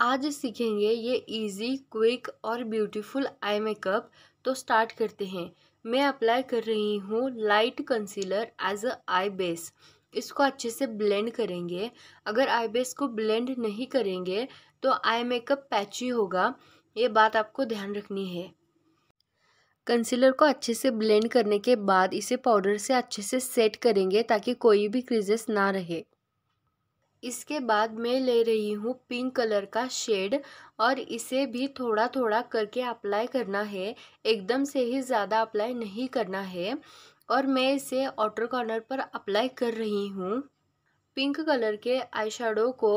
आज सीखेंगे ये इजी क्विक और ब्यूटीफुल आई मेकअप तो स्टार्ट करते हैं मैं अप्लाई कर रही हूँ light concealer as a eye base इसको अच्छे से ब्लेंड करेंगे अगर आई बेस को ब्लेंड नहीं करेंगे तो आई मेकअप पैची होगा ये बात आपको ध्यान रखनी है कंसीलर को अच्छे से ब्लेंड करने के बाद इसे पाउडर से अच्छे से सेट करेंगे ताकि कोई भी क्रीजेस ना रहे इसके बाद मैं ले रही हूँ पिंक कलर का शेड और इसे भी थोड़ा थोड़ा करके अप्लाई करना है एकदम से ही ज़्यादा अप्लाई नहीं करना है और मैं इसे आउटर कॉर्नर पर अप्लाई कर रही हूँ पिंक कलर के आई को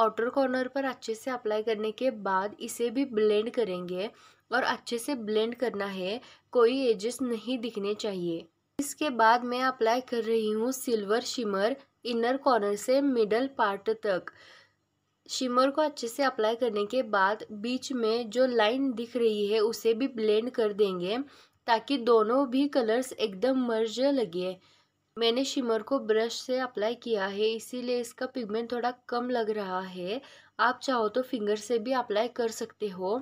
आउटर कॉर्नर पर अच्छे से अप्लाई करने के बाद इसे भी ब्लेंड करेंगे और अच्छे से ब्लेंड करना है कोई एजेस नहीं दिखने चाहिए इसके बाद मैं अप्लाई कर रही हूँ सिल्वर शिमर इनर कॉर्नर से मिडल पार्ट तक शिमर को अच्छे से अप्लाई करने के बाद बीच में जो लाइन दिख रही है उसे भी ब्लेंड कर देंगे ताकि दोनों भी कलर्स एकदम मर्ज लगे मैंने शिमर को ब्रश से अप्लाई किया है इसीलिए इसका पिगमेंट थोड़ा कम लग रहा है आप चाहो तो फिंगर से भी अप्लाई कर सकते हो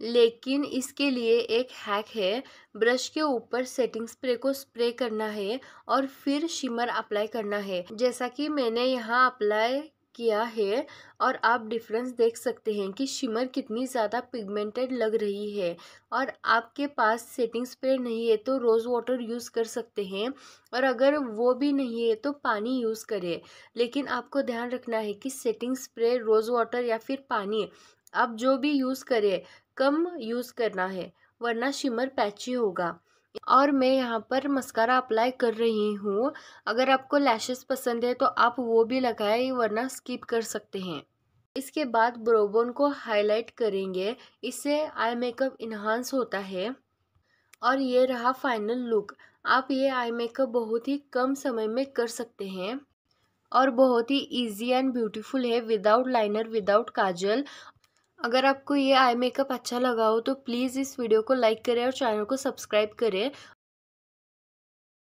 लेकिन इसके लिए एक हैक है ब्रश के ऊपर सेटिंग स्प्रे को स्प्रे करना है और फिर शिमर अप्लाई करना है जैसा कि मैंने यहाँ अप्लाई किया है और आप डिफरेंस देख सकते हैं कि शिमर कितनी ज़्यादा पिगमेंटेड लग रही है और आपके पास सेटिंग स्प्रे नहीं है तो रोज़ वाटर यूज़ कर सकते हैं और अगर वो भी नहीं है तो पानी यूज़ करें लेकिन आपको ध्यान रखना है कि सेटिंग स्प्रे रोज़ वाटर या फिर पानी आप जो भी यूज़ करें कम यूज़ करना है वरना शिमर पैची होगा और मैं यहाँ पर मस्कारा अप्लाई कर रही हूँ अगर आपको लैशेस पसंद है तो आप वो भी लगाएं वरना स्किप कर सकते हैं इसके बाद ब्रोबोन को हाईलाइट करेंगे इससे आई मेकअप इन्हांस होता है और ये रहा फाइनल लुक आप ये आई मेकअप बहुत ही कम समय में कर सकते हैं और बहुत ही इजी एंड ब्यूटीफुल है विदाउट लाइनर विदाउट काजल अगर आपको ये आई मेकअप अच्छा लगा हो तो प्लीज़ इस वीडियो को लाइक करें और चैनल को सब्सक्राइब करें